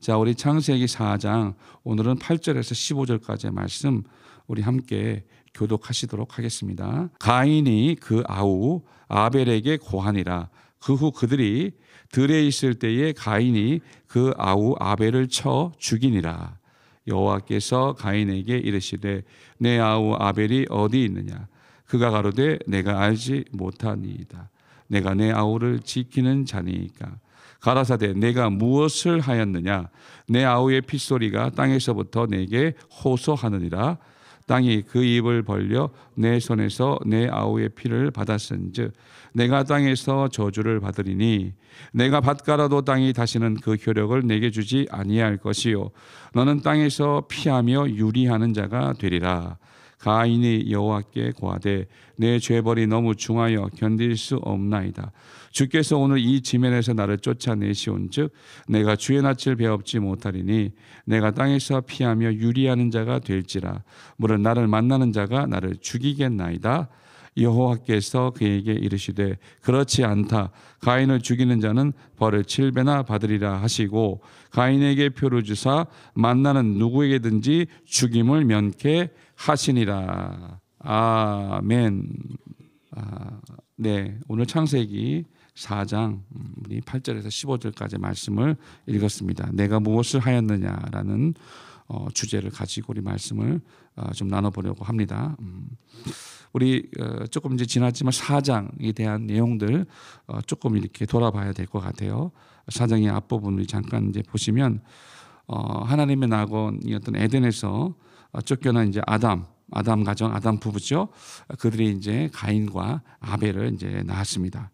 자, 우리 창세기 4장 오늘은 8절에서 15절까지의 말씀 우리 함께 교독하시도록 하겠습니다. 가인이 그 아우 아벨에게 고하니라. 그 후 그들이 들에 있을 때에 가인이 그 아우 아벨을 쳐 죽이니라. 여호와께서 가인에게 이르시되 내 아우 아벨이 어디 있느냐? 그가 가로되 내가 알지 못하니이다. 내가 내 아우를 지키는 자니까. 가라사대 내가 무엇을 하였느냐 내 아우의 핏소리가 땅에서부터 내게 호소하느니라 땅이 그 입을 벌려 내 손에서 내 아우의 피를 받았은즉 내가 땅에서 저주를 받으리니 내가 밭가라도 땅이 다시는 그 효력을 내게 주지 아니할 것이요 너는 땅에서 피하며 유리하는 자가 되리라 가인이 여호와께 고하되 내 죄벌이 너무 중하여 견딜 수 없나이다 주께서 오늘 이 지면에서 나를 쫓아내시온즉 내가 주의 낯을 배웁지 못하리니 내가 땅에서 피하며 유리하는 자가 될지라 물은 나를 만나는 자가 나를 죽이겠나이다 여호와께서 그에게 이르시되 그렇지 않다 가인을 죽이는 자는 벌을 7배나 받으리라 하시고 가인에게 표를 주사 만나는 누구에게든지 죽임을 면케하시니라 아멘 아, 네 오늘 창세기 4장 음, 우리 8절에서 15절까지 말씀을 읽었습니다. 내가 무엇을 하였느냐라는 어, 주제를 가지고 우리 말씀을 어, 좀 나눠보려고 합니다. 음, 우리 어, 조금 이제 지났지만 사장에 대한 내용들 어, 조금 이렇게 돌아봐야 될 것 같아요. 사장의 앞부분을 잠깐 이제 보시면 어, 하나님의 낙원이었던 에덴에서 어, 쫓겨난 이제 아담, 아담 가정, 아담 부부죠. 그들이 이제 가인과 아벨을 이제 낳았습니다.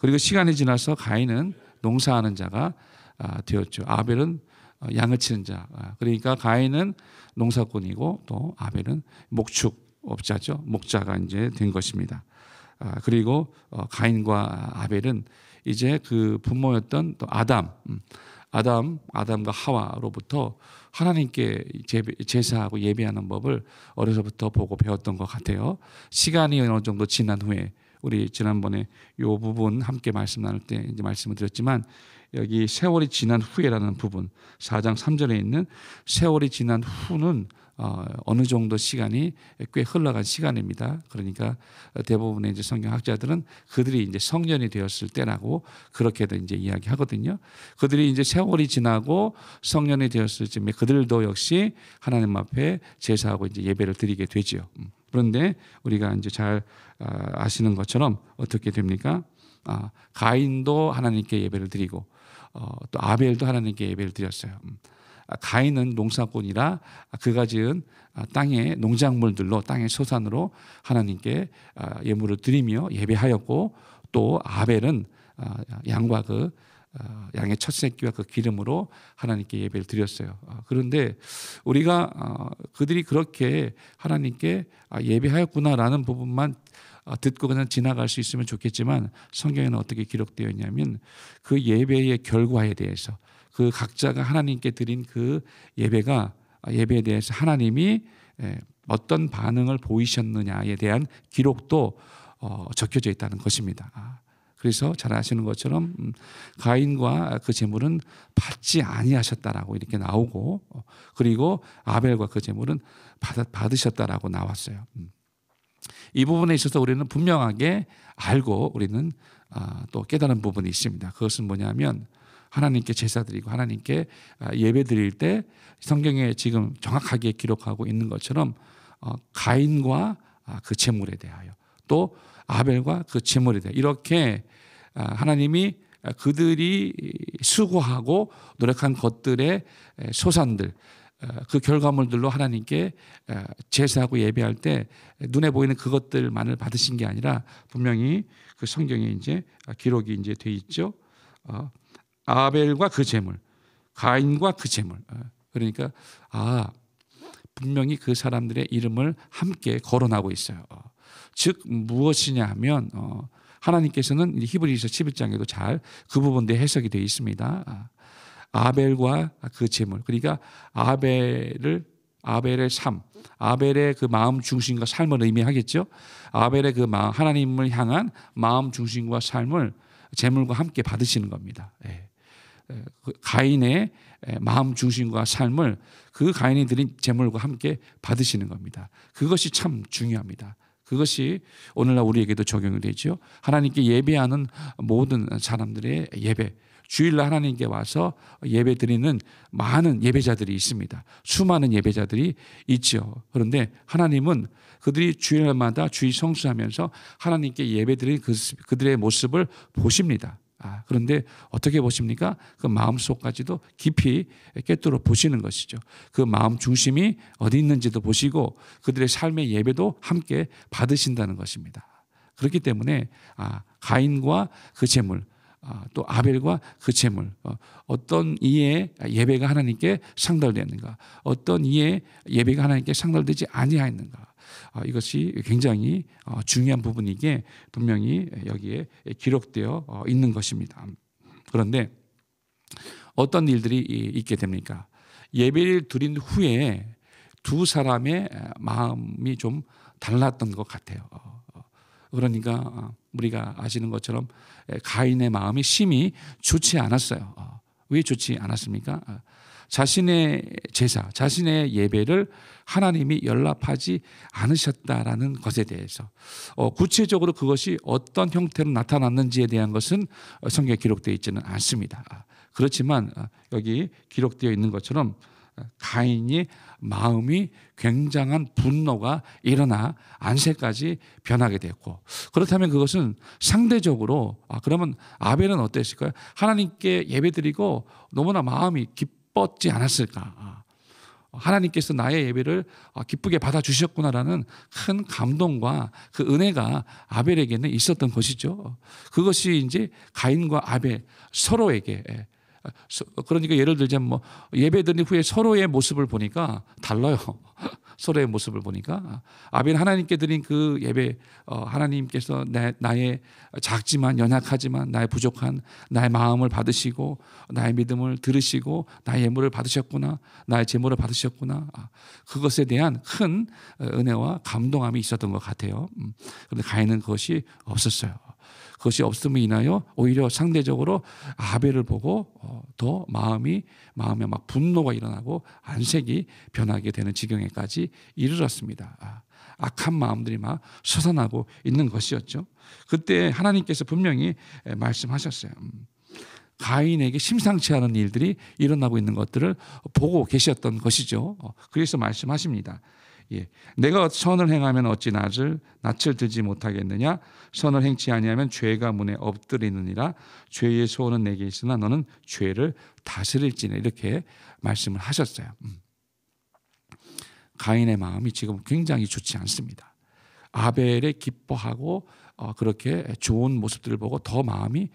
그리고 시간이 지나서 가인은 농사하는 자가 아, 되었죠. 아벨은 어, 양을 치는 자. 아, 그러니까 가인은 농사꾼이고 또 아벨은 목축업자죠. 목자가 이제 된 것입니다. 아, 그리고 어, 가인과 아벨은 이제 그 부모였던 또 아담, 음, 아담, 아담과 하와로부터 하나님께 제사하고 예배하는 법을 어려서부터 보고 배웠던 것 같아요. 시간이 어느 정도 지난 후에 우리 지난번에 요 부분 함께 말씀 나눌 때 이제 말씀을 드렸지만 여기 세월이 지난 후에라는 부분 4장 3절에 있는 세월이 지난 후는 어, 어느 정도 시간이 꽤 흘러간 시간입니다. 그러니까 대부분의 이제 성경학자들은 그들이 이제 성년이 되었을 때라고 그렇게도 이제 이야기하거든요. 그들이 이제 세월이 지나고 성년이 되었을 쯤 그들도 역시 하나님 앞에 제사하고 이제 예배를 드리게 되지 음, 그런데 우리가 이제 잘 아, 아시는 것처럼 어떻게 됩니까? 아, 가인도 하나님께 예배를 드리고 어, 또 아벨도 하나님께 예배를 드렸어요. 음. 아, 가인은 농사꾼이라 그가 지은 아, 땅의 농작물들로 땅의 소산으로 하나님께 예물을 드리며 예배하였고 또 아벨은 양과 그 양의 첫 새끼와 그 기름으로 하나님께 예배를 드렸어요. 그런데 우리가 어, 그들이 그렇게 하나님께 예배하였구나라는 부분만 아, 듣고 그냥 지나갈 수 있으면 좋겠지만 성경에는 어떻게 기록되어 있냐면 그 예배의 결과에 대해서 그 각자가 하나님께 드린 그 예배가 아, 예배에 대해서 하나님이 예, 어떤 반응을 보이셨느냐에 대한 기록도 어, 적혀져 있다는 것입니다. 아, 그래서 잘 아시는 것처럼 음, 가인과 그제물은 받지 아니하셨다라고 이렇게 나오고 어, 그리고 아벨과 그제물은 받, 받으셨다라고 나왔어요. 음. 이 부분에 있어서 우리는 분명하게 알고 우리는 아, 또 깨달은 부분이 있습니다. 그것은 뭐냐면 하나님께 제사드리고 하나님께 아, 예배 드릴 때 성경에 지금 정확하게 기록하고 있는 것처럼 어, 가인과 아, 그 재물에 대하여 또 아벨과 그 재물에 대하여 이렇게 하나님이 그들이 수고하고 노력한 것들의 소산들 어, 그 결과물들로 하나님께 어, 제사하고 예배할 때 눈에 보이는 그것들만을 받으신 게 아니라 분명히 그 성경에 이제 기록이 이제 돼 있죠. 어, 아벨과 그 재물, 가인과 그 재물. 그러니까 아 분명히 그 사람들의 이름을 함께 거론하고 있어요. 즉 무엇이냐 하면 하나님께서는 히브리서 11장에도 잘 그 부분에 해석이 되어 있습니다. 아, 아벨과 그 제물. 그러니까 아벨을 아벨의 삶, 아벨의 그 마음 중심과 삶을 의미하겠죠. 아벨의 그 마음, 하나님을 향한 마음 중심과 삶을 재물과 함께 받으시는 겁니다. 예. 예, 그 가인의 예, 마음 중심과 삶을 그 가인이 드린 재물과 함께 받으시는 겁니다. 그것이 참 중요합니다. 그것이 오늘날 우리에게도 적용이 되죠. 하나님께 예배하는 모든 사람들의 예배, 주일날 하나님께 와서 예배 드리는 많은 예배자들이 있습니다. 수많은 예배자들이 있죠. 그런데 하나님은 그들이 주일마다 날 주의 성수하면서 하나님께 예배 드린 그 그들의 모습을 보십니다. 아, 그런데 어떻게 보십니까? 그 마음 속까지도 깊이 깨뜨려 보시는 것이죠. 그 마음 중심이 어디 있는지도 보시고 그들의 삶의 예배도 함께 받으신다는 것입니다. 그렇기 때문에 아, 가인과 그 재물, 아, 또 아벨과 그 제물 어, 어떤 이에 예배가 하나님께 상달되었는가 어떤 이에 예배가 하나님께 상달되지 아니하였는가 아, 이것이 굉장히 어, 중요한 부분이기에 분명히 여기에 기록되어 어, 있는 것입니다. 그런데 어떤 일들이 있게 됩니까? 예배를 드린 후에 두 사람의 마음이 좀 달랐던 것 같아요. 그러니까 어, 우리가 아시는 것처럼 가인의 마음이 심히 좋지 않았어요. 어, 왜 좋지 않았습니까? 어, 자신의 제사, 자신의 예배를 하나님이 연락하지 않으셨다라는 것에 대해서 구체적으로 그것이 어떤 형태로 나타났는지에 대한 것은 성경에 기록되어 있지는 않습니다. 아, 그렇지만 여기 기록되어 있는 것처럼 가인이 마음이 굉장한 분노가 일어나 안색까지 변하게 됐고 그렇다면 그것은 상대적으로 아 그러면 아벨은 어땠을까요? 하나님께 예배드리고 너무나 마음이 기뻤지 않았을까? 아, 하나님께서 나의 예배를 아, 기쁘게 받아주셨구나라는 큰 감동과 그 은혜가 아벨에게는 있었던 것이죠. 그것이 이제 가인과 아벨 서로에게 예, 그러니까 예를 들자면 뭐 예배 드린 후에 서로의 모습을 보니까 달라요. 서로의 모습을 보니까 아벨 하나님께 드린 그 예배 어, 하나님께서 내, 나의 작지만 연약하지만 나의 부족한 나의 마음을 받으시고 나의 믿음을 들으시고 나의 예물을 받으셨구나 나의 제물을 받으셨구나 아, 그것에 대한 큰 어, 은혜와 감동함이 있었던 것 같아요. 음, 그런데 가인은 그것이 없었어요. 그것이 없음으 인하여 오히려 상대적으로 아벨을 보고 어, 더 마음이 마음에 막 분노가 일어나고 안색이 변하게 되는 지경에까지 이르렀습니다. 아, 악한 마음들이 막 솟아나고 있는 것이었죠. 그때 하나님께서 분명히 말씀하셨어요. 음, 가인에게 심상치 않은 일들이 일어나고 있는 것들을 보고 계셨던 것이죠. 어, 그래서 말씀하십니다. 예. 내가 선을 행하면 어찌 낮을 낯을 들지 못하겠느냐 선을 행치 아니하면 죄가 문에 엎드리느니라 죄의 소원은 내게 있으나 너는 죄를 다스릴지니 이렇게 말씀을 하셨어요. 음. 가인의 마음이 지금 굉장히 좋지 않습니다. 아벨의 기뻐하고 어, 그렇게 좋은 모습들을 보고 더 마음이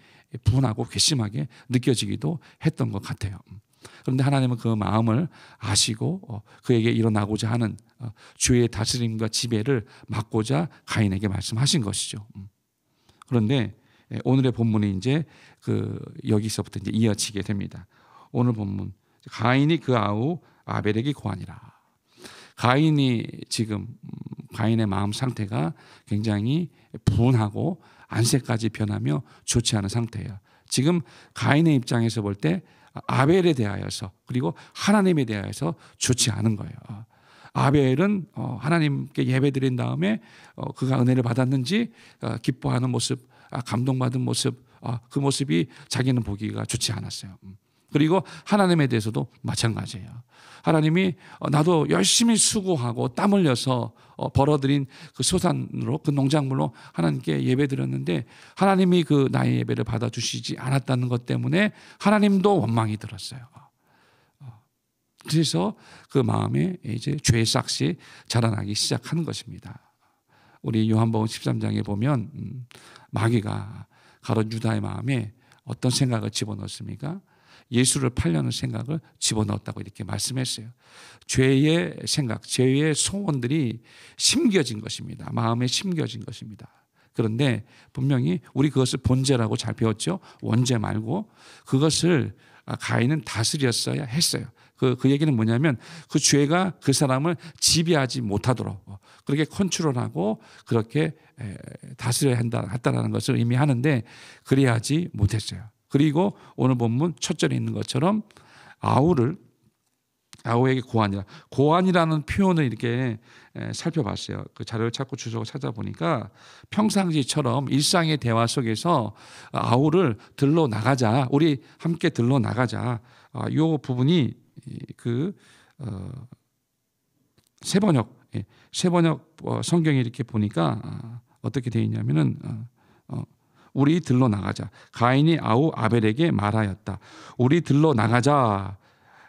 분하고 괘씸하게 느껴지기도 했던 것 같아요. 음. 그런데 하나님은 그 마음을 아시고 어, 그에게 일어나고자 하는 어, 주의 다스림과 지배를 막고자 가인에게 말씀하신 것이죠. 음. 그런데 예, 오늘의 본문이 이제 그 여기서부터 이제 이어지게 됩니다. 오늘 본문 가인이 그 아우 아벨에게 고하니라. 가인이 지금 음, 가인의 마음 상태가 굉장히 분하고 안색까지 변하며 좋지 않은 상태예요. 지금 가인의 입장에서 볼 때 아벨에 대하여서 그리고 하나님에 대하여서 좋지 않은 거예요. 아벨은 어, 하나님께 예배드린 다음에 어, 그가 은혜를 받았는지 어, 기뻐하는 모습, 아, 감동받은 모습, 아, 그 모습이 자기는 보기가 좋지 않았어요. 음. 그리고 하나님에 대해서도 마찬가지예요. 하나님이 나도 열심히 수고하고 땀 흘려서 벌어들인 그 소산으로 그 농작물로 하나님께 예배드렸는데 하나님이 그 나의 예배를 받아주시지 않았다는 것 때문에 하나님도 원망이 들었어요. 그래서 그 마음에 이제 죄의 싹시 자라나기 시작하는 것입니다. 우리 요한복음 13장에 보면 음, 마귀가 가롯 유다의 마음에 어떤 생각을 집어넣었습니까? 예수를 팔려는 생각을 집어넣었다고 이렇게 말씀했어요. 죄의 생각, 죄의 소원들이 심겨진 것입니다. 마음에 심겨진 것입니다. 그런데 분명히 우리 그것을 본죄라고 잘 배웠죠. 원죄 말고 그것을 아, 가인은 다스렸어야 했어요. 그, 그 얘기는 뭐냐면 그 죄가 그 사람을 지배하지 못하도록 그렇게 컨트롤하고 그렇게 다스려야 한다, 한다라는 것을 의미하는데 그래야지 못했어요. 그리고 오늘 본문 첫 절에 있는 것처럼 아우를 아우에게 고안이라 고안이라는 표현을 이렇게 살펴봤어요. 그 자료를 찾고 주소를 찾아보니까 평상시처럼 일상의 대화 속에서 아우를 들러 나가자, 우리 함께 들러 나가자. 이 아, 부분이 그 어, 세번역 예, 세번역 어, 성경에 이렇게 보니까 아, 어떻게 되어 있냐면은 어, 어, 우리 들러 나가자. 가인이 아우 아벨에게 말하였다. 우리 들러 나가자.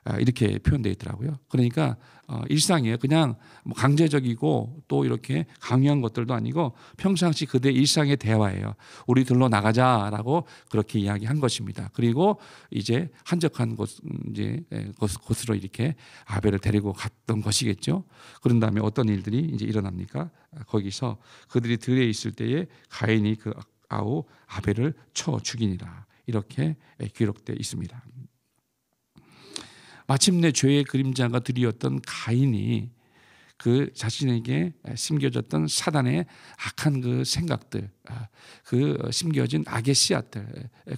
아, 이렇게 표현되어 있더라고요. 그러니까 어, 일상이에요. 그냥 뭐 강제적이고 또 이렇게 강요한 것들도 아니고 평상시 그대 일상의 대화예요. 우리 들러 나가자라고 그렇게 이야기한 것입니다. 그리고 이제 한적한 곳 이제 예, 곳으로 이렇게 아벨을 데리고 갔던 것이겠죠. 그런 다음에 어떤 일들이 이제 일어납니까? 아, 거기서 그들이 들에 있을 때에 가인이 그 아우 아벨을 쳐 죽이니라 이렇게 예, 기록돼 있습니다. 마침내 죄의 그림자가 드이었던 가인이 그 자신에게 심겨졌던 사단의 악한 그 생각들, 아, 그 심겨진 악의 씨앗들,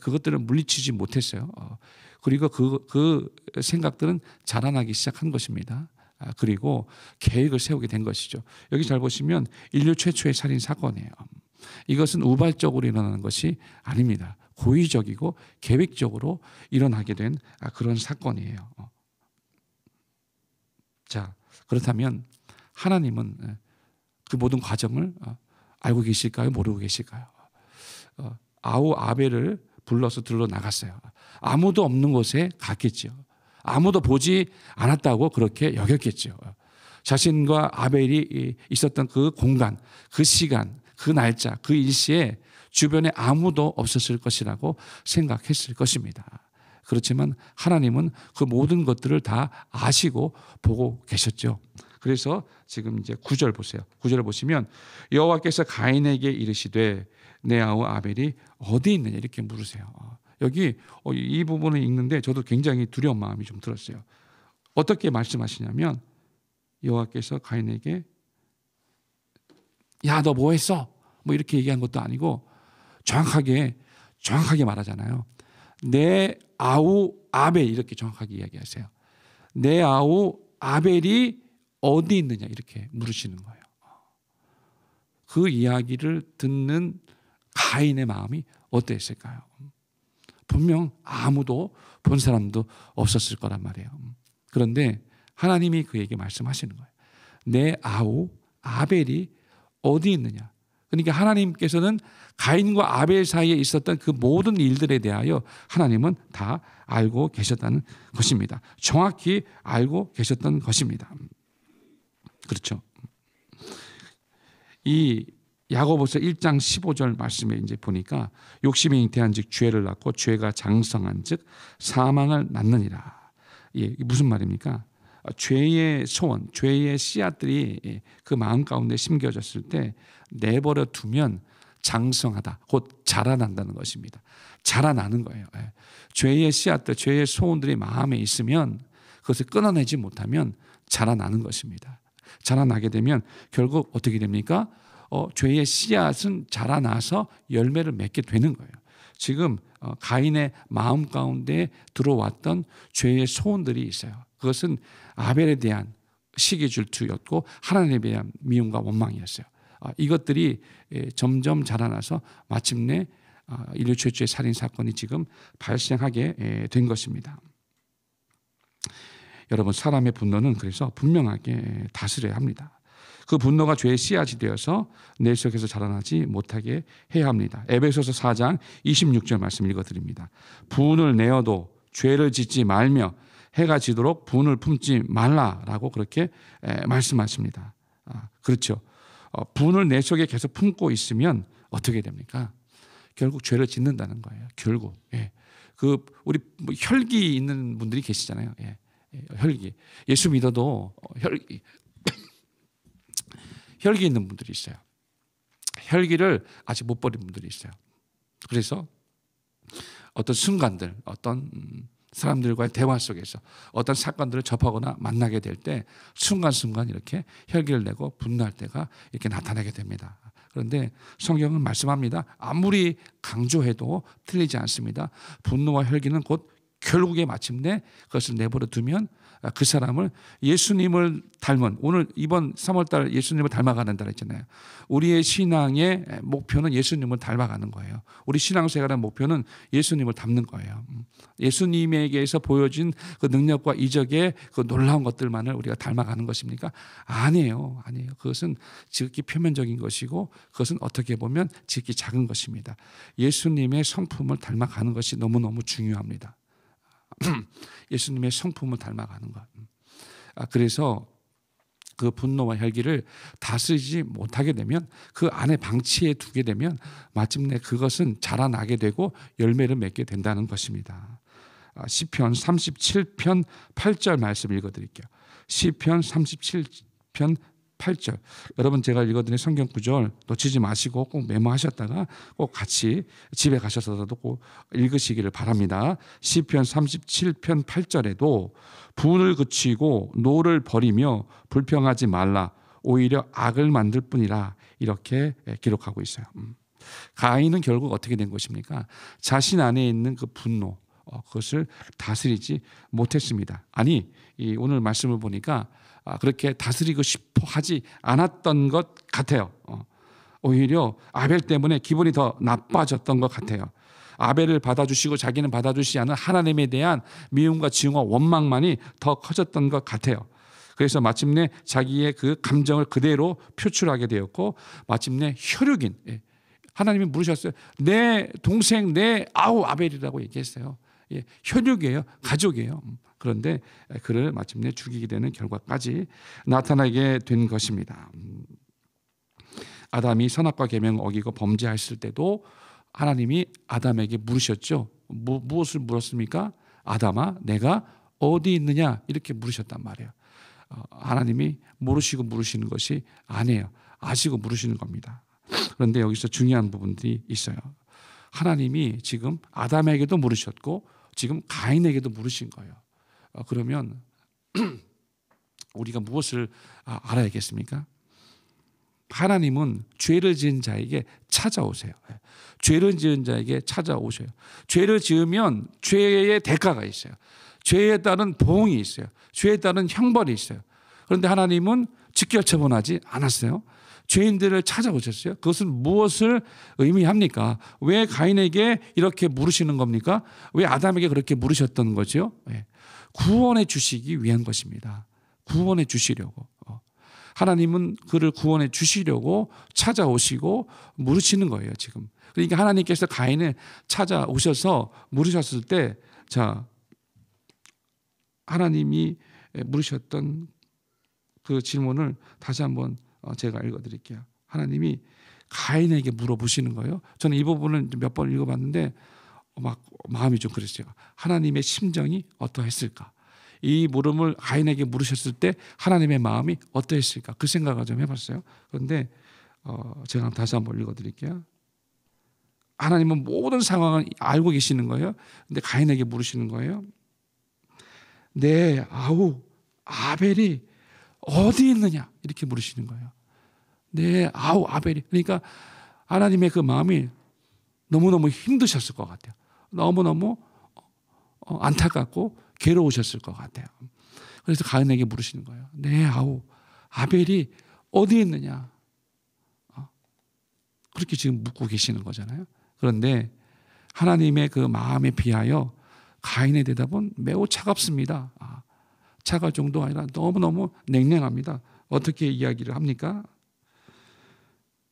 그것들을 물리치지 못했어요. 어, 그리고 그, 그 생각들은 자라나기 시작한 것입니다. 아, 그리고 계획을 세우게 된 것이죠. 여기 잘 보시면 인류 최초의 살인 사건이에요. 이것은 우발적으로 일어나는 것이 아닙니다. 고의적이고 계획적으로 일어나게 된 아, 그런 사건이에요. 어, 자, 그렇다면 하나님은 예, 그 모든 과정을 어, 알고 계실까요? 모르고 계실까요? 어, 아우 아벨을 불러서 들러 나갔어요. 아무도 없는 곳에 갔겠죠. 아무도 보지 않았다고 그렇게 여겼겠죠. 자신과 아벨이 있었던 그 공간, 그 시간, 그 날짜, 그 일시에 주변에 아무도 없었을 것이라고 생각했을 것입니다. 그렇지만 하나님은 그 모든 것들을 다 아시고 보고 계셨죠. 그래서 지금 이제 구절 보세요. 구절을 보시면 여호와께서 가인에게 이르시되 내 아우 아벨이 어디 있느냐 이렇게 물으세요. 어, 여기 어, 이 부분을 읽는데 저도 굉장히 두려운 마음이 좀 들었어요. 어떻게 말씀하시냐면 여호와께서 가인에게 야 너 뭐 했어? 뭐 이렇게 얘기한 것도 아니고 정확하게 정확하게 말하잖아요. 내 아우 아벨 이렇게 정확하게 이야기하세요. 내 아우 아벨이 어디 있느냐 이렇게 물으시는 거예요. 그 이야기를 듣는 가인의 마음이 어땠을까요? 분명 아무도 본 사람도 없었을 거란 말이에요. 그런데 하나님이 그에게 말씀하시는 거예요. 내 아우 아벨이 어디 있느냐? 그러니까 하나님께서는 가인과 아벨 사이에 있었던 그 모든 일들에 대하여 하나님은 다 알고 계셨다는 것입니다. 정확히 알고 계셨던 것입니다. 그렇죠. 이 야고보서 1장 15절 말씀에 이제 보니까 욕심이 잉태한 즉 죄를 낳고 죄가 장성한 즉 사망을 낳느니라. 예, 무슨 말입니까? 아, 죄의 소원, 죄의 씨앗들이 예, 그 마음 가운데 심겨졌을 때 내버려 두면 장성하다, 곧 자라난다는 것입니다. 자라나는 거예요. 예. 죄의 씨앗들, 죄의 소원들이 마음에 있으면 그것을 끊어내지 못하면 자라나는 것입니다. 자라나게 되면 결국 어떻게 됩니까? 어, 죄의 씨앗은 자라나서 열매를 맺게 되는 거예요. 지금 어, 가인의 마음 가운데 들어왔던 죄의 소원들이 있어요. 그것은 아벨에 대한 시기 질투였고 하나님에 대한 미움과 원망이었어요. 아, 이것들이 예, 점점 자라나서 마침내 아, 인류 최초의 살인 사건이 지금 발생하게 예, 된 것입니다. 여러분 사람의 분노는 그래서 분명하게 예, 다스려야 합니다. 그 분노가 죄의 씨앗이 되어서 내 속에서 자라나지 못하게 해야 합니다. 에베소서 4장 26절 말씀 읽어드립니다. 분을 내어도 죄를 짓지 말며 해가 지도록 분을 품지 말라라고 그렇게 말씀하십니다. 아, 그렇죠. 어, 분을 내 속에 계속 품고 있으면 어떻게 됩니까? 결국 죄를 짓는다는 거예요. 결국. 예. 그 우리 뭐 혈기 있는 분들이 계시잖아요. 예. 예 혈기. 예수 믿어도 어, 혈기 혈기 있는 분들이 있어요. 혈기를 아직 못 버린 분들이 있어요. 그래서 어떤 순간들, 어떤 음, 사람들과의 대화 속에서 어떤 사건들을 접하거나 만나게 될 때 순간순간 이렇게 혈기를 내고 분노할 때가 이렇게 나타나게 됩니다. 그런데 성경은 말씀합니다. 아무리 강조해도 틀리지 않습니다. 분노와 혈기는 곧 결국에 마침내 그것을 내버려 두면 아, 그 사람을 예수님을 닮은 오늘 이번 3월달 예수님을 닮아가는 달 했잖아요. 우리의 신앙의 목표는 예수님을 닮아가는 거예요. 우리 신앙생활의 목표는 예수님을 닮는 거예요. 음. 예수님에게서 보여진 그 능력과 이적의 그 놀라운 것들만을 우리가 닮아가는 것입니까? 아니에요, 아니에요. 그것은 지극히 표면적인 것이고 그것은 어떻게 보면 지극히 작은 것입니다. 예수님의 성품을 닮아가는 것이 너무 너무 중요합니다. 예수님의 성품을 닮아가는 것. 아, 그래서 그 분노와 혈기를 다스리지 못하게 되면 그 안에 방치해 두게 되면 마침내 그것은 자라나게 되고 열매를 맺게 된다는 것입니다. 1 0편 37편 8절 말씀 읽어드릴게요. 1 0편 37편 8절. 여러분 제가 읽어드린 성경 구절 놓치지 마시고 꼭 메모하셨다가 꼭 같이 집에 가셔서라도 꼭 읽으시기를 바랍니다. 시편 37편 8절에도 분을 그치고 노를 버리며 불평하지 말라. 오히려 악을 만들 뿐이라 이렇게 기록하고 있어요. 음. 가인은 결국 어떻게 된 것입니까? 자신 안에 있는 그 분노, 어, 그것을 다스리지 못했습니다. 아니 오늘 말씀을 보니까 아, 그렇게 다스리고 싶어 하지 않았던 것 같아요. 어, 오히려 아벨 때문에 기분이 더 나빠졌던 것 같아요. 아벨을 받아주시고 자기는 받아주시지 않은 하나님에 대한 미움과 증오와 원망만이 더 커졌던 것 같아요. 그래서 마침내 자기의 그 감정을 그대로 표출하게 되었고 마침내 혈육인 예, 하나님이 물으셨어요. 내 동생 내 아우 아벨이라고 얘기했어요. 예, 혈육이에요. 가족이에요. 음, 그런데 그를 마침내 죽이게 되는 결과까지 나타나게 된 것입니다. 음, 아담이 선악과 계명을 어기고 범죄했을 때도 하나님이 아담에게 물으셨죠. 무, 뭐, 무엇을 물었습니까? 아담아, 내가 어디 있느냐? 이렇게 물으셨단 말이에요. 어, 하나님이 모르시고 물으시는 것이 아니에요. 아시고 물으시는 겁니다. 그런데 여기서 중요한 부분들이 있어요. 하나님이 지금 아담에게도 물으셨고 지금 가인에게도 물으신 거예요. 어, 그러면 우리가 무엇을 아, 알아야겠습니까? 하나님은 죄를 지은 자에게 찾아오세요. 예. 죄를 지은 자에게 찾아오셔요. 죄를 지으면 죄의 대가가 있어요. 죄에 따른 보응이 있어요. 죄에 따른 형벌이 있어요. 그런데 하나님은 직결처분하지 않았어요. 죄인들을 찾아오셨어요. 그것은 무엇을 의미합니까? 왜 가인에게 이렇게 물으시는 겁니까? 왜 아담에게 그렇게 물으셨던 거죠? 예. 구원해 주시기 위한 것입니다. 구원해 주시려고. 어. 하나님은 그를 구원해 주시려고 찾아오시고 물으시는 거예요, 지금. 그러니까 하나님께서 가인을 찾아오셔서 물으셨을 때, 자, 하나님이 물으셨던 그 질문을 다시 한번 어, 제가 읽어드릴게요. 하나님이 가인에게 물어보시는 거예요. 저는 이 부분을 몇 번 읽어봤는데 어, 막 마음이 좀 그랬어요. 하나님의 심정이 어떠했을까? 이 물음을 가인에게 물으셨을 때 하나님의 마음이 어떠했을까? 그 생각을 좀 해봤어요. 그런데 어, 제가 다시 한번 읽어드릴게요. 하나님은 모든 상황을 알고 계시는 거예요. 근데 가인에게 물으시는 거예요. 내 네, 아우 아벨이 어디 있느냐? 이렇게 물으시는 거예요. 네, 아우, 아벨이. 그러니까 하나님의 그 마음이 너무너무 힘드셨을 것 같아요. 너무너무 어, 안타깝고 괴로우셨을 것 같아요. 그래서 가인에게 물으시는 거예요. 네, 아우, 아벨이 어디 있느냐? 어, 그렇게 지금 묻고 계시는 거잖아요. 그런데 하나님의 그 마음에 비하여 가인의 대답은 매우 차갑습니다. 아, 차가 정도 아니라 너무너무 냉랭합니다. 어떻게 이야기를 합니까?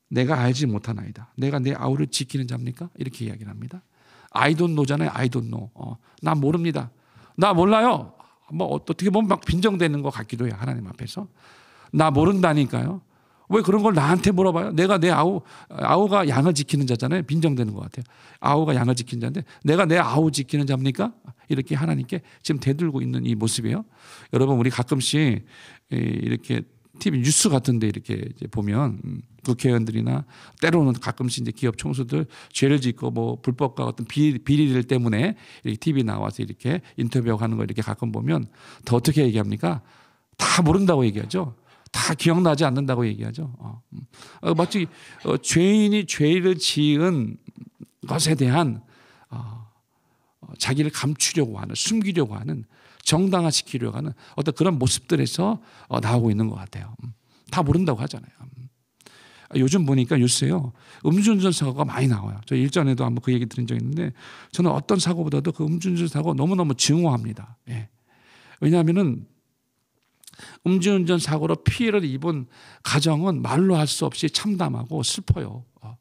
내가 알지 못한 아이다. 내가 내 아우를 지키는 자입니까? 이렇게 이야기를 합니다. I don't know잖아요. I don't know. 어, 나 모릅니다. 나 몰라요. 뭐 어떻게 보면 막 빈정되는 것 같기도 해요. 하나님 앞에서. 나 모른다니까요. 왜 그런 걸 나한테 물어봐요? 내가 내 아우, 아우가 양을 지키는 자잖아요. 빈정되는 것 같아요. 아우가 양을 지키는 자인데 내가 내 아우 지키는 자입니까? 이렇게 하나님께 지금 대들고 있는 이 모습이에요. 여러분, 우리 가끔씩 이렇게 TV 뉴스 같은데 이렇게 보면 음, 국회의원들이나 때로는 가끔씩 이제 기업 총수들 죄를 짓고 뭐 불법과 어떤 비, 리들 때문에 이렇게 TV 나와서 이렇게 인터뷰하고 하는 거 이렇게 가끔 보면 더 어떻게 얘기합니까? 다 모른다고 얘기하죠. 다 기억나지 않는다고 얘기하죠. 어, 음. 어. 마치 어, 죄인이 죄를 지은 것에 대한 어, 어, 자기를 감추려고 하는, 숨기려고 하는, 정당화시키려고 하는 어떤 그런 모습들에서 나오고 있는 것 같아요. 음. 다 모른다고 하잖아요. 음. 아, 요즘 보니까 뉴스에요. 음주운전 사고가 많이 나와요. 저 일전에도 한번 그 얘기 들은 적 있는데 저는 어떤 사고보다도 그 음주운전 사고 너무너무 증오합니다. 예. 왜냐하면은 음주운전 사고로 피해를 입은 가정은 말로 할 수 없이 참담하고 슬퍼요. 어.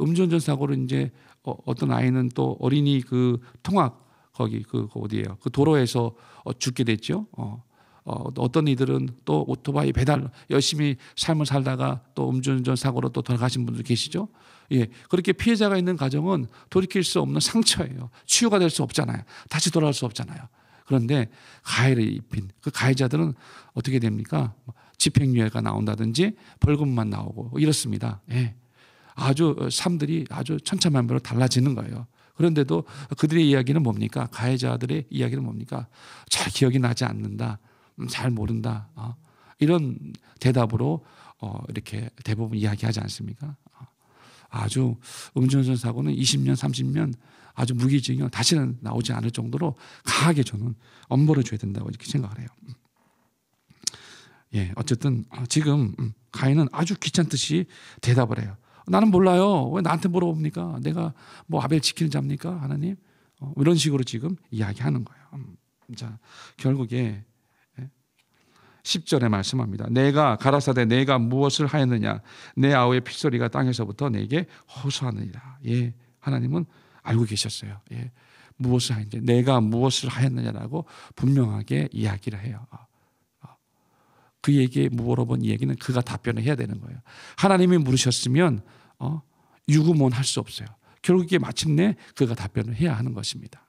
음주운전 사고로 이제 어, 어떤 아이는 또 어린이 그 통학 거기 그, 그 어디예요? 그 도로에서 어, 죽게 됐죠. 어. 어떤 이들은 또 오토바이 배달 열심히 삶을 살다가 또 음주운전 사고로 또 돌아가신 분들 계시죠. 예, 그렇게 피해자가 있는 가정은 돌이킬 수 없는 상처예요. 치유가 될 수 없잖아요. 다시 돌아올 수 없잖아요. 그런데 가해를 입힌 그 가해자들은 어떻게 됩니까? 뭐 집행유예가 나온다든지 벌금만 나오고 이렇습니다. 예. 아주 삶들이 아주 천차만별로 달라지는 거예요. 그런데도 그들의 이야기는 뭡니까? 가해자들의 이야기는 뭡니까? 잘 기억이 나지 않는다. 음, 잘 모른다. 어. 이런 대답으로 어, 이렇게 대부분 이야기하지 않습니까? 어. 아주 음주운전 사고는 20년, 30년 아주 무기징역 다시는 나오지 않을 정도로 강하게 저는 엄벌을 줘야 된다고 이렇게 생각을 해요. 예, 어쨌든 아, 지금 음, 가인은 아주 귀찮듯이 대답을 해요. 나는 몰라요. 왜 나한테 물어봅니까? 내가 뭐 아벨 지키는 자입니까? 하나님? 어, 이런 식으로 지금 이야기하는 거예요. 음, 자, 결국에 10절에 예, 말씀합니다. 내가 가라사대 내가 무엇을 하였느냐? 내 아우의 핏소리가 땅에서부터 내게 호소하느니라. 예, 하나님은 알고 계셨어요. 예. 무엇을 하는지 내가 무엇을 하였느냐라고 분명하게 이야기를 해요. 어, 어. 그에게 물어본 이야기는 그가 답변을 해야 되는 거예요. 하나님이 물으셨으면 어, 유구몬 할수 없어요. 결국에 마침내 그가 답변을 해야 하는 것입니다.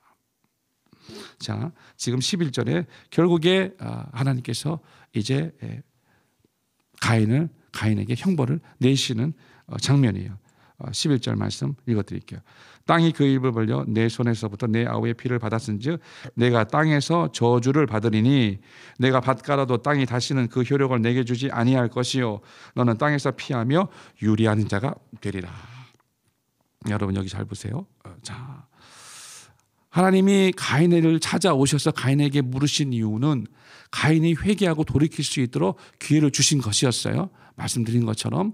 자, 지금 11절에 결국에 어, 하나님께서 이제 예, 가인을 가인에게 형벌을 내시는 장면이에요. 11절 말씀 읽어 드릴게요. 땅이 그입을 벌려 내 손에서부터 내 아우의 피를 받았은즉 내가 땅에서 저주를 받으리니 내가 밭가라도 땅이 다시는 그 효력을 내게 주지 아니할 것이요 너는 땅에서 피하며 유리하는 자가 되리라. 여러분 여기 잘 보세요. 어, 자 하나님이 가인을 찾아오셔서 가인에게 물으신 이유는 가인이 회개하고 돌이킬 수 있도록 기회를 주신 것이었어요. 말씀드린 것처럼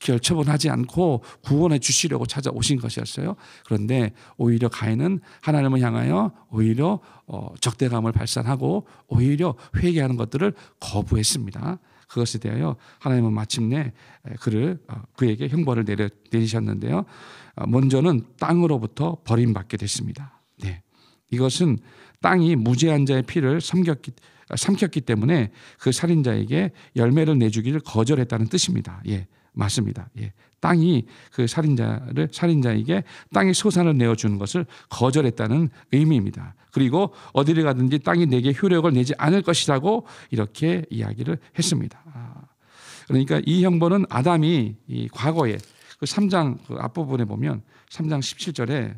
결 처분하지 않고 구원해 주시려고 찾아오신 것이었어요. 그런데 오히려 가인은 하나님을 향하여 오히려 어, 적대감을 발산하고 오히려 회개하는 것들을 거부했습니다. 그것에 대하여 하나님은 마침내 그를 어, 그에게 형벌을 내려 내리셨는데요. 어, 먼저는 땅으로부터 버림받게 됐습니다. 네. 이것은 땅이 무죄한 자의 피를 삼겼기, 아, 삼켰기 때문에 그 살인자에게 열매를 내주기를 거절했다는 뜻입니다. 예. 맞습니다. 예. 땅이 그 살인자를 살인자에게 땅의 소산을 내어 주는 것을 거절했다는 의미입니다. 그리고 어디를 가든지 땅이 내게 효력을 내지 않을 것이라고 이렇게 이야기를 했습니다. 아, 그러니까 이 형벌은 아담이 이 과거에 그 3장 그 앞부분에 보면 3장 17절에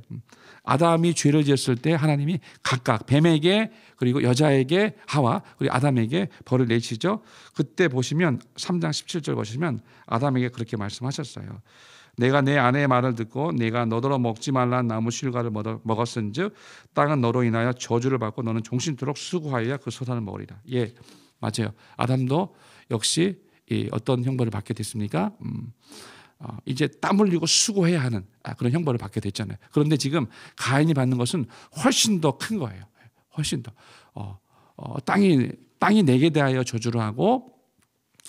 아담이 죄를 지었을 때 하나님이 각각 뱀에게 그리고 여자에게 하와 그리고 아담에게 벌을 내시죠. 그때 보시면 3장 17절 보시면 아담에게 그렇게 말씀하셨어요. 내가 내 아내의 말을 듣고 내가 너더러 먹지 말라 나무 실과를 먹었은즉 땅은 너로 인하여 저주를 받고 너는 종신토록 수고하여야 그 소산을 먹으리라. 예, 맞아요. 아담도 역시 어떤 형벌을 받게 됐습니까? 음, 어, 이제 땀 흘리고 수고해야 하는 아, 그런 형벌을 받게 됐잖아요. 그런데 지금 가인이 받는 것은 훨씬 더 큰 거예요. 훨씬 더 어, 어, 땅이 땅이 내게 네 대하여 저주를 하고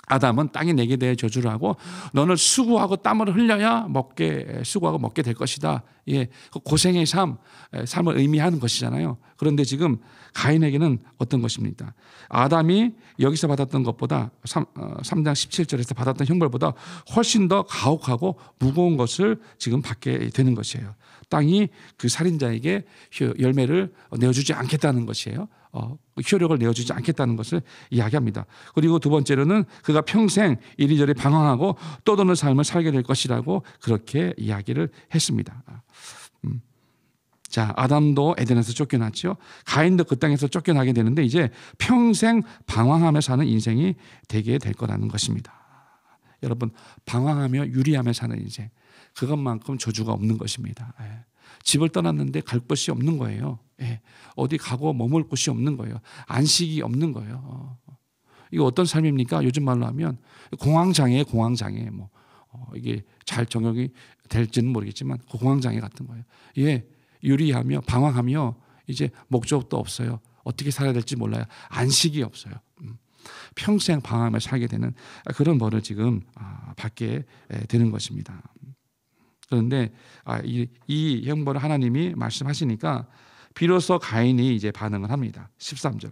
아담은 땅이 내게 대해 저주를 하고 너는 수고하고 땀을 흘려야 먹게 수고하고 먹게 될 것이다. 예, 그 고생의 삶, 삶을 의미하는 것이잖아요. 그런데 지금 가인에게는 어떤 것입니까? 아담이 여기서 받았던 것보다 3, 어, 장 17절에서 받았던 형벌보다 훨씬 더 가혹하고 무거운 것을 지금 받게 되는 것이에요. 땅이 그 살인자에게 열매를 내어주지 않겠다는 것이에요. 어, 효력을 내어주지 않겠다는 것을 이야기합니다. 그리고 두 번째로는 그가 평생 이리저리 방황하고 떠도는 삶을 살게 될 것이라고 그렇게 이야기를 했습니다. 아, 음. 자, 아담도 에덴에서 쫓겨났죠. 가인도 그 땅에서 쫓겨나게 되는데 이제 평생 방황하며 사는 인생이 되게 될 거라는 것입니다. 여러분, 방황하며 유리하며 사는 인생. 그것만큼 저주가 없는 것입니다. 예. 집을 떠났는데 갈 곳이 없는 거예요. 예. 어디 가고 머물 곳이 없는 거예요. 안식이 없는 거예요. 어. 이거 어떤 삶입니까? 요즘 말로 하면 공황장애, 공황장애 뭐 어, 이게 잘 적용이 될지는 모르겠지만 그 공황장애 같은 거예요. 예, 유리하며 방황하며 이제 목적도 없어요. 어떻게 살아야 될지 몰라요. 안식이 없어요. 음. 평생 방황하며 살게 되는 그런 벌을 지금 아, 받게 되는 것입니다. 그런데 아, 이, 이 형벌을 하나님이 말씀하시니까 비로소 가인이 이제 반응을 합니다. 13절.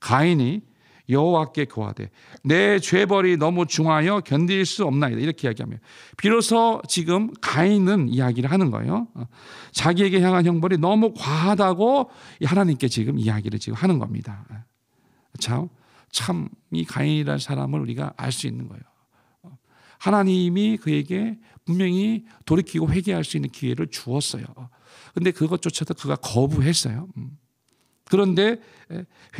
가인이 여호와께 고하되 내 죄벌이 너무 중하여 견딜 수 없나이다 이렇게 이야기하며 비로소 지금 가인은 이야기를 하는 거예요. 어, 자기에게 향한 형벌이 너무 과하다고 하나님께 지금 이야기를 지금 하는 겁니다. 어, 참참 이 가인이라는 사람을 우리가 알 수 있는 거예요. 하나님이 그에게 분명히 돌이키고 회개할 수 있는 기회를 주었어요. 근데 그것조차도 그가 거부했어요. 음. 그런데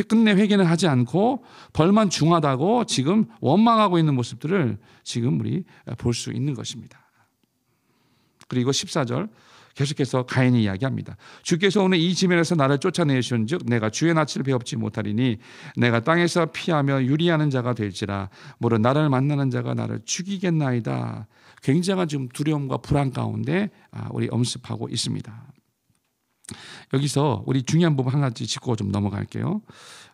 끝내 회개는 하지 않고 벌만 중하다고 지금 원망하고 있는 모습들을 지금 우리 볼 수 있는 것입니다. 그리고 14절 계속해서 가인이 이야기합니다. 주께서 오늘 이 지면에서 나를 쫓아내시즉 내가 주의 낯을 배웁지 못하리니 내가 땅에서 피하며 유리하는 자가 될지라 무릇 나를 만나는 자가 나를 죽이겠나이다. 굉장한 지금 두려움과 불안 가운데 아, 우리 엄습하고 있습니다. 여기서 우리 중요한 부분 하나씩 짚고 좀 넘어갈게요.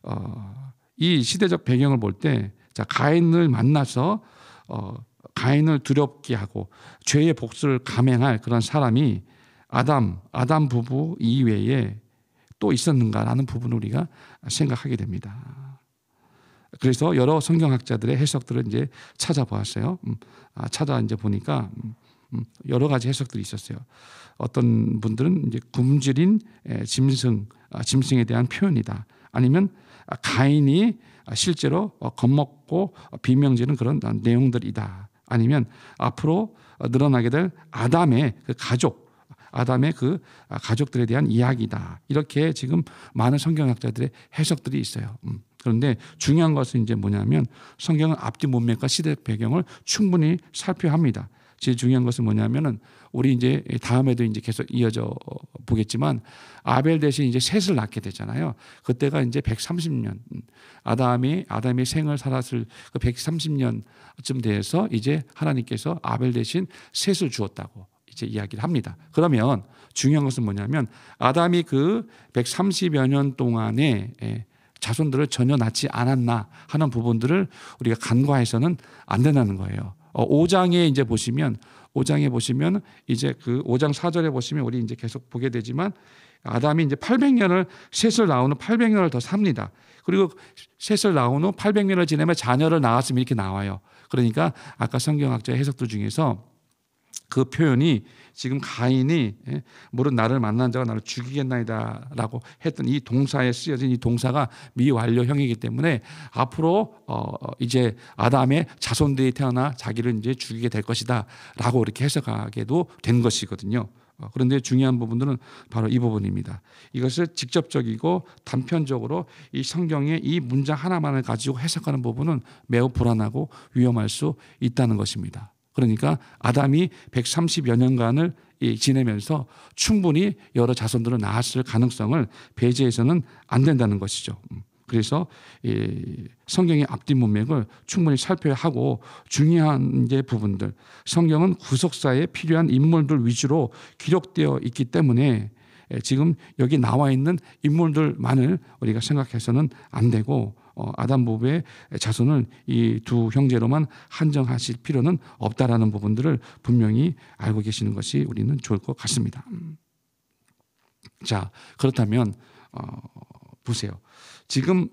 어, 이 시대적 배경을 볼때 가인을 만나서 어, 가인을 두렵게 하고 죄의 복수를 감행할 그런 사람이 아담, 아담 부부 이외에 또 있었는가라는 부분을 우리가 생각하게 됩니다. 그래서 여러 성경학자들의 해석들을 이제 찾아보았어요. 음, 아, 찾아 이제 보니까 음, 음, 여러 가지 해석들이 있었어요. 어떤 분들은 이제 굶주린 짐승, 아, 짐승에 대한 표현이다. 아니면 가인이 실제로 어, 겁먹고 비명지는 그런 아, 내용들이다. 아니면 앞으로 늘어나게 될 아담의 그 가족, 아담의 그 가족들에 대한 이야기다. 이렇게 지금 많은 성경학자들의 해석들이 있어요. 음. 그런데 중요한 것은 이제 뭐냐면 성경은 앞뒤 문맥과 시대 배경을 충분히 살펴야 합니다. 제일 중요한 것은 뭐냐면은 우리 이제 다음에도 이제 계속 이어져 보겠지만 아벨 대신 이제 셋을 낳게 되잖아요. 그때가 이제 130년 음. 아담이 아담이 생을 살았을 그 130년쯤 돼서 이제 하나님께서 아벨 대신 셋을 주었다고 이제 이야기를 합니다. 그러면 중요한 것은 뭐냐면 아담이 그 130여 년 동안에 예, 자손들을 전혀 낳지 않았나 하는 부분들을 우리가 간과해서는 안 된다는 거예요. 5장에 어, 이제 보시면 5장에 보시면 이제 그 5장 4절에 보시면 우리 이제 계속 보게 되지만 아담이 이제 800년을 셋을 낳은 후 800년을 더 삽니다. 그리고 셋을 낳은 후 800년을 지내면 자녀를 낳았으면 이렇게 나와요. 그러니까 아까 성경학자 해석들 중에서 그 표현이 지금 가인이 물은 예, 나를 만난 자가 나를 죽이겠나이다라고 했던 이 동사에 쓰여진 이 동사가 미완료형이기 때문에 앞으로 어, 어 이제 아담의 자손들이 태어나 자기를 이제 죽이게 될 것이다라고 이렇게 해석하게도 된 것이거든요. 어, 그런데 중요한 부분들은 바로 이 부분입니다. 이것을 직접적이고 단편적으로 이 성경의 이 문장 하나만을 가지고 해석하는 부분은 매우 불안하고 위험할 수 있다는 것입니다. 그러니까 아담이 130여 년간을 지내면서 충분히 여러 자손들을 낳았을 가능성을 배제해서는 안 된다는 것이죠. 음. 그래서 성경의 앞뒷 문맥을 충분히 살펴야 하고 중요한 이제 부분들 성경은 구속사에 필요한 인물들 위주로 기록되어 있기 때문에 예, 지금 여기 나와 있는 인물들만을 우리가 생각해서는 안 되고 어, 아담보부의 자손을 이 두 형제로만 한정하실 필요는 없다라는 부분들을 분명히 알고 계시는 것이 우리는 좋을 것 같습니다. 자 그렇다면 어, 보세요. 지금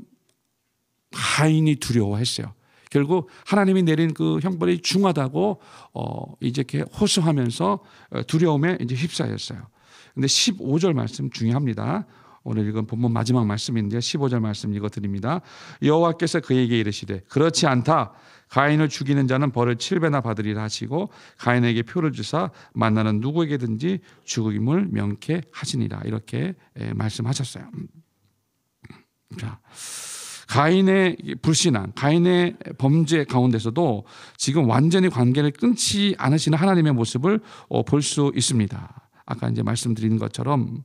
하인이 두려워했어요. 결국 하나님이 내린 그 형벌이 중하다고 어, 이제 이렇게 호소하면서 어, 두려움에 이제 휩싸였어요. 근데 15절 말씀 중요합니다. 오늘 읽은 본문 마지막 말씀인데 15절 말씀 읽어 드립니다. 여호와께서 그에게 이르시되 그렇지 않다. 가인을 죽이는 자는 벌을 7배나 받으리라 하시고 가인에게 표를 주사 만나는 누구에게든지 죽임을 명케 하시니라. 이렇게 예, 말씀하셨어요. 자. 가인의 불신앙, 가인의 범죄 가운데서도 지금 완전히 관계를 끊지 않으시는 하나님의 모습을 어, 볼수 있습니다. 아까 이제 말씀드린 것처럼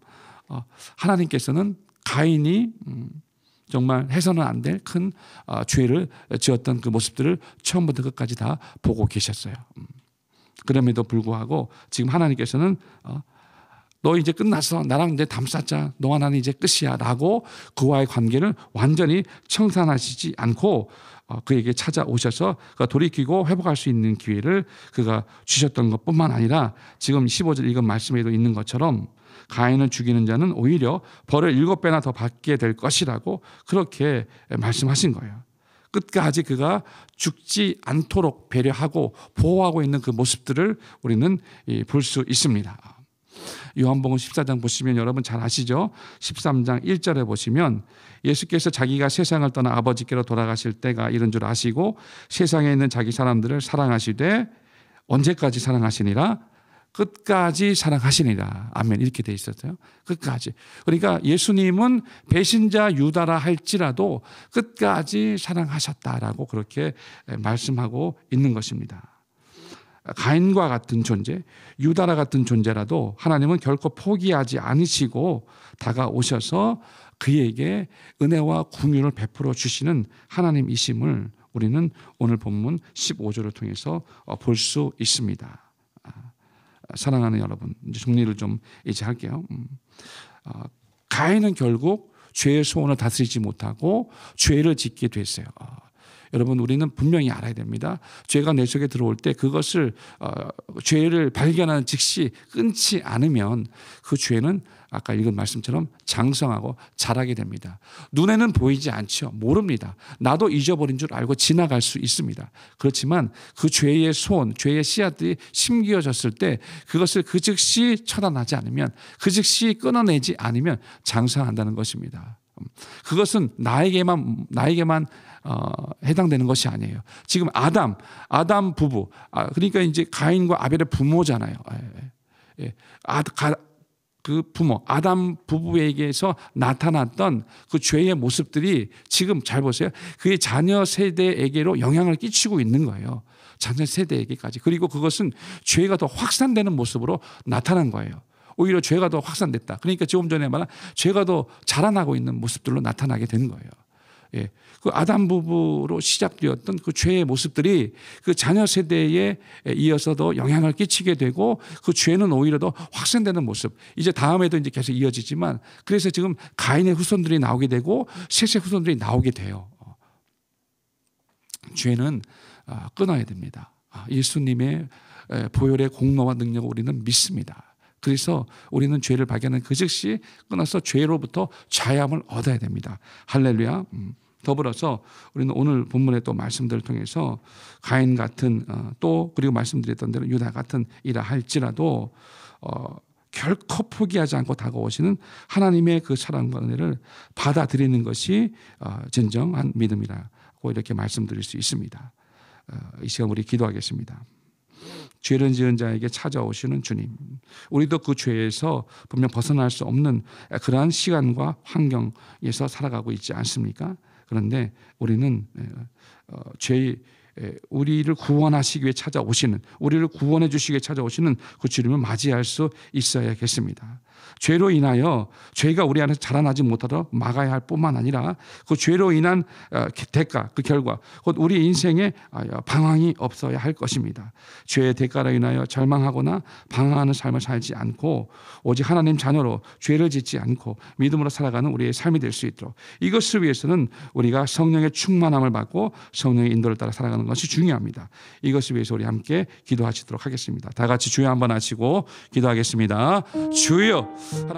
어, 하나님께서는 가인이 음, 정말 해서는 안 될큰 어, 죄를 지었던 그 모습들을 처음부터 끝까지 다 보고 계셨어요. 음. 그럼에도 불구하고 지금 하나님께서는 어, 너 이제 끝났어. 나랑 이제 담쌓자. 너와 나는 이제 끝이야. 라고 그와의 관계를 완전히 청산하시지 않고 그에게 찾아오셔서 돌이키고 회복할 수 있는 기회를 그가 주셨던 것 뿐만 아니라 지금 15절 읽은 말씀에도 있는 것처럼 가인을 죽이는 자는 오히려 벌을 일곱 배나 더 받게 될 것이라고 그렇게 말씀하신 거예요. 끝까지 그가 죽지 않도록 배려하고 보호하고 있는 그 모습들을 우리는 볼 수 있습니다. 요한복음 14장 보시면 여러분 잘 아시죠? 13장 1절에 보시면 예수께서 자기가 세상을 떠나 아버지께로 돌아가실 때가 이런 줄 아시고 세상에 있는 자기 사람들을 사랑하시되 언제까지 사랑하시니라 끝까지 사랑하시니라. 아멘. 이렇게 돼 있었어요. 끝까지. 그러니까 예수님은 배신자 유다라 할지라도 끝까지 사랑하셨다라고 그렇게 말씀하고 있는 것입니다. 가인과 같은 존재, 유다라 같은 존재라도 하나님은 결코 포기하지 않으시고 다가오셔서 그에게 은혜와 궁유를 베풀어 주시는 하나님이심을 우리는 오늘 본문 1 5조를 통해서 볼 수 있습니다. 사랑하는 여러분, 이제 정리를 좀 이제 할게요. 어, 음. 아, 가인은 결국 죄의 소원을 다스리지 못하고 죄를 짓게 됐어요. 어, 여러분, 우리는 분명히 알아야 됩니다. 죄가 내 속에 들어올 때 그것을 어, 죄를 발견하는 즉시 끊지 않으면 그 죄는 아까 읽은 말씀처럼 장성하고 자라게 됩니다. 눈에는 보이지 않죠. 모릅니다. 나도 잊어버린 줄 알고 지나갈 수 있습니다. 그렇지만 그 죄의 소원, 죄의 씨앗들이 심겨졌을 때 그것을 그 즉시 처단하지 않으면 그 즉시 끊어내지 않으면 장성한다는 것입니다. 그것은 나에게만 나에게만 어, 해당되는 것이 아니에요. 지금 아담, 아담 부부, 아, 그러니까 이제 가인과 아벨의 부모잖아요. 예, 예. 예. 아, 가, 그 부모 아담 부부에게서 나타났던 그 죄의 모습들이 지금 잘 보세요. 그의 자녀 세대에게로 영향을 끼치고 있는 거예요. 자녀 세대에게까지. 그리고 그것은 죄가 더 확산되는 모습으로 나타난 거예요. 오히려 죄가 더 확산됐다. 그러니까 조금 전에 말한 죄가 더 자라나고 있는 모습들로 나타나게 된 거예요. 예. 그 아담 부부로 시작되었던 그 죄의 모습들이 그 자녀 세대에 이어서도 영향을 끼치게 되고 그 죄는 오히려 더 확산되는 모습. 이제 다음에도 이제 계속 이어지지만 그래서 지금 가인의 후손들이 나오게 되고 셋의 후손들이 나오게 돼요. 죄는 아, 끊어야 됩니다. 아, 예수님의 보혈의 공로와 능력을 우리는 믿습니다. 그래서 우리는 죄를 발견한 그 즉시 끊어서 죄로부터 자유함을 얻어야 됩니다. 할렐루야. 음. 더불어서 우리는 오늘 본문의 또 말씀들을 통해서 가인 같은 어, 또 그리고 말씀드렸던 대로 유다 같은 이라 할지라도 어, 결코 포기하지 않고 다가오시는 하나님의 그 사랑과 은혜를 받아들이는 것이 어, 진정한 믿음이라고 이렇게 말씀드릴 수 있습니다. 어, 이 시간 우리 기도하겠습니다. 죄를 지은 자에게 찾아오시는 주님. 우리도 그 죄에서 분명 벗어날 수 없는 그러한 시간과 환경에서 살아가고 있지 않습니까? 그런데 우리는 어, 죄의 우리를 구원하시기 위해 찾아오시는 우리를 구원해 주시기 위해 찾아오시는 그 주님을 맞이할 수 있어야겠습니다. 죄로 인하여 죄가 우리 안에서 자라나지 못하도록 막아야 할 뿐만 아니라 그 죄로 인한 어, 대가, 그 결과, 곧 우리 인생에 아, 방황이 없어야 할 것입니다. 죄의 대가로 인하여 절망하거나 방황하는 삶을 살지 않고 오직 하나님 자녀로 죄를 짓지 않고 믿음으로 살아가는 우리의 삶이 될 수 있도록 이것을 위해서는 우리가 성령의 충만함을 받고 성령의 인도를 따라 살아가는 것이 중요합니다. 이것을 위해서 우리 함께 기도하시도록 하겠습니다. 다 같이 주여 한번 하시고 기도하겠습니다. 주여 And